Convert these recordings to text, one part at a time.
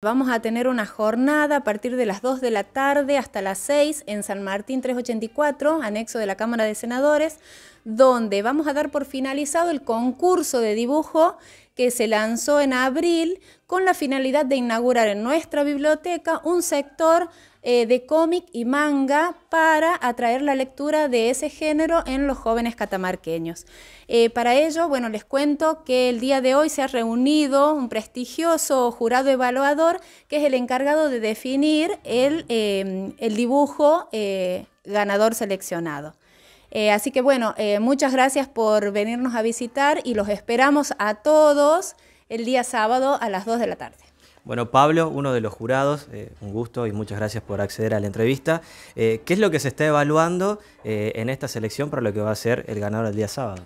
Vamos a tener una jornada a partir de las 2 de la tarde hasta las 6 en San Martín 384, anexo de la Cámara de Senadores, donde vamos a dar por finalizado el concurso de dibujo que se lanzó en abril con la finalidad de inaugurar en nuestra biblioteca un sector eh, de cómic y manga para atraer la lectura de ese género en los jóvenes catamarqueños. Eh, para ello, bueno, les cuento que el día de hoy se ha reunido un prestigioso jurado evaluador que es el encargado de definir el eh, dibujo ganador seleccionado. Eh, así que bueno, eh, muchas gracias por venirnos a visitar y los esperamos a todos el día sábado a las 2 de la tarde. Bueno, Pablo, uno de los jurados, eh, un gusto y muchas gracias por acceder a la entrevista. ¿Qué es lo que se está evaluando en esta selección para lo que va a ser el ganador el día sábado?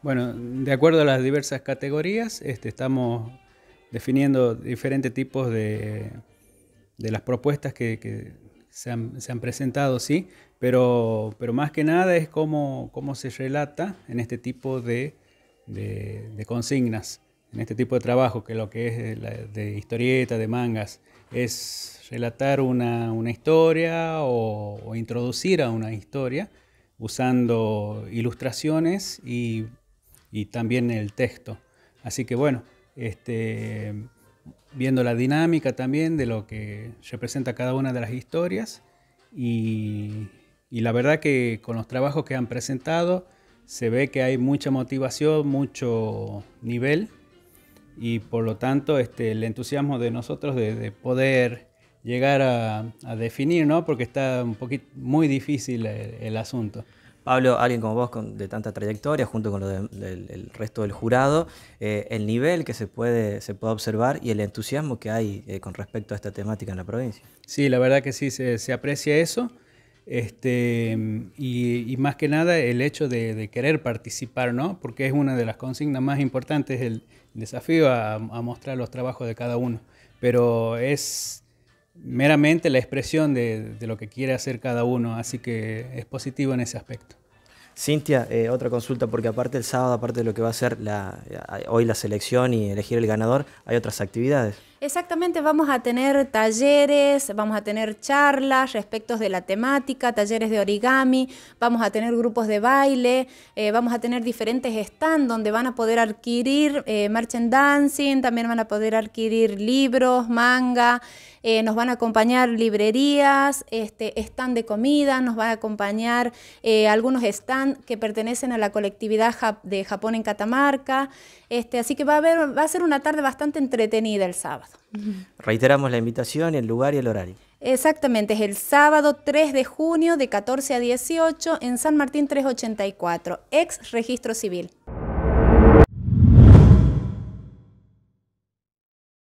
Bueno, de acuerdo a las diversas categorías, este, estamos definiendo diferentes tipos de, las propuestas que, que se han, presentado, sí, pero, pero más que nada es cómo, cómo se relata en este tipo de, consignas, en este tipo de trabajo, que lo que es de, historieta, de mangas, es relatar una, historia o, introducir a una historia usando ilustraciones y también el texto. Así que bueno, este, viendo la dinámica también de lo que representa cada una de las historias y, la verdad que con los trabajos que han presentado se ve que hay mucha motivación, mucho nivel y por lo tanto este, el entusiasmo de nosotros de, poder llegar a, definir, ¿no? porque está un poquito muy difícil el asunto. Pablo, alguien como vos con, de tanta trayectoria, junto con lo el resto del jurado, eh, el nivel que se puede, se puede observar y el entusiasmo que hay eh, con respecto a esta temática en la provincia. Sí, la verdad que sí, se, aprecia eso. Este, y, más que nada el hecho de, querer participar, ¿no? Porque es una de las consignas más importantes, el desafío a mostrar los trabajos de cada uno. Pero es meramente la expresión de, lo que quiere hacer cada uno, así que es positivo en ese aspecto. Cintia, eh, otra consulta, porque aparte el sábado, aparte de lo que va a ser eh, hoy la selección y elegir el ganador, ¿hay otras actividades? Exactamente, vamos a tener talleres, vamos a tener charlas respecto de la temática, talleres de origami, vamos a tener grupos de baile, eh, vamos a tener diferentes stands donde van a poder adquirir eh, merchandising, también van a poder adquirir libros, manga, eh, nos van a acompañar librerías, este, stand de comida, nos van a acompañar eh, algunos stands que pertenecen a la colectividad de Japón en Catamarca, este, así que va a, haber, va a ser una tarde bastante entretenida el sábado. Reiteramos la invitación, el lugar y el horario. Exactamente, es el sábado 3 de junio de 14 a 18 en San Martín 384, ex registro civil.